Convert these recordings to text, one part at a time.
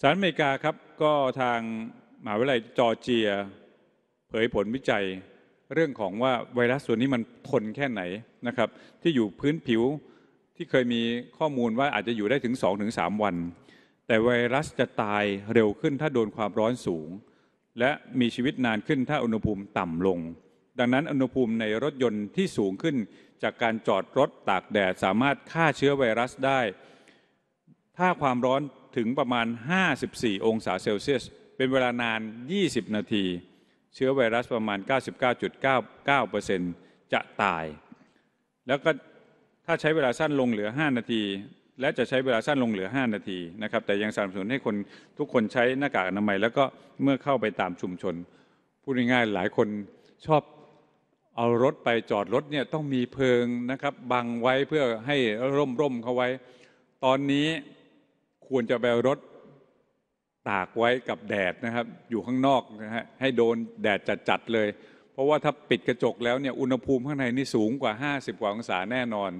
สหรัฐอเมริกาครับ ก็ทางมหาวิทยาลัยจอร์เจีย เผยผลวิจัยเรื่องของว่าไวรัสส่วนนี้มันทนแค่ไหนนะครับที่อยู่พื้นผิวที่เคยมีข้อมูลว่าอาจจะอยู่ได้ถึง 2-3 วัน แต่ไวรัสจะตายเร็วขึ้นถ้าโดนความร้อนสูง และมีชีวิตนานขึ้นถ้าอุณหภูมิต่ำลง ดังนั้นอุณหภูมิในรถยนต์ที่สูงขึ้นจากการจอดรถตากแดดสามารถฆ่าเชื้อไวรัสได้ ถ้าความร้อนถึงประมาณ 54 องศาเซลเซียส เป็นเวลานาน 20 นาที เชื้อไวรัสประมาณ 99.99%จะตาย แล้วก็ถ้าใช้เวลาสั้นลงเหลือ 5 นาที และจะใช้เวลาสั้นลงเหลือ 5 นาทีนะครับ แต่ยังสนับสนุนให้คนทุกคนใช้หน้ากากอนามัย แล้วก็เมื่อเข้าไปตามชุมชน พูดง่ายๆ หลายคนชอบเอารถไปจอดรถเนี่ยต้องมีเพลิงนะครับ บังไว้เพื่อให้ร่มร่มเขาไว้ ตอนนี้ควรจะแบรถตากไว้กับแดดนะครับ อยู่ข้างนอกนะฮะให้โดนแดดจัดๆเลย เพราะว่าถ้าปิดกระจกแล้วเนี่ยอุณหภูมิข้างในนี่สูงกว่า 50 กว่าองศาแน่นอน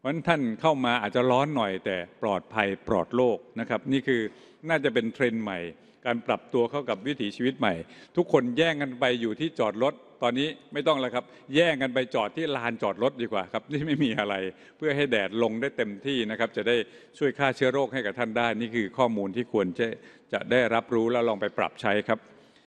เพราะท่านเข้ามาอาจจะร้อนหน่อยแต่ปลอดภัยปลอดโรคนะครับนี่คือน่าจะเป็นเทรนด์ใหม่ การปรับตัวเข้ากับวิถีชีวิตใหม่ ทุกคนแย่งกันไปอยู่ที่จอดรถตอนนี้ไม่ต้องแล้วครับ แย่งกันไปจอดที่ลานจอดรถดีกว่าครับที่ไม่มีอะไรเพื่อให้แดดลงได้เต็มที่นะครับจะได้ช่วยฆ่าเชื้อโรคให้กับท่านได้ นี่คือข้อมูลที่ควรจะจะได้รับรู้แล้วลองไปปรับใช้ครับ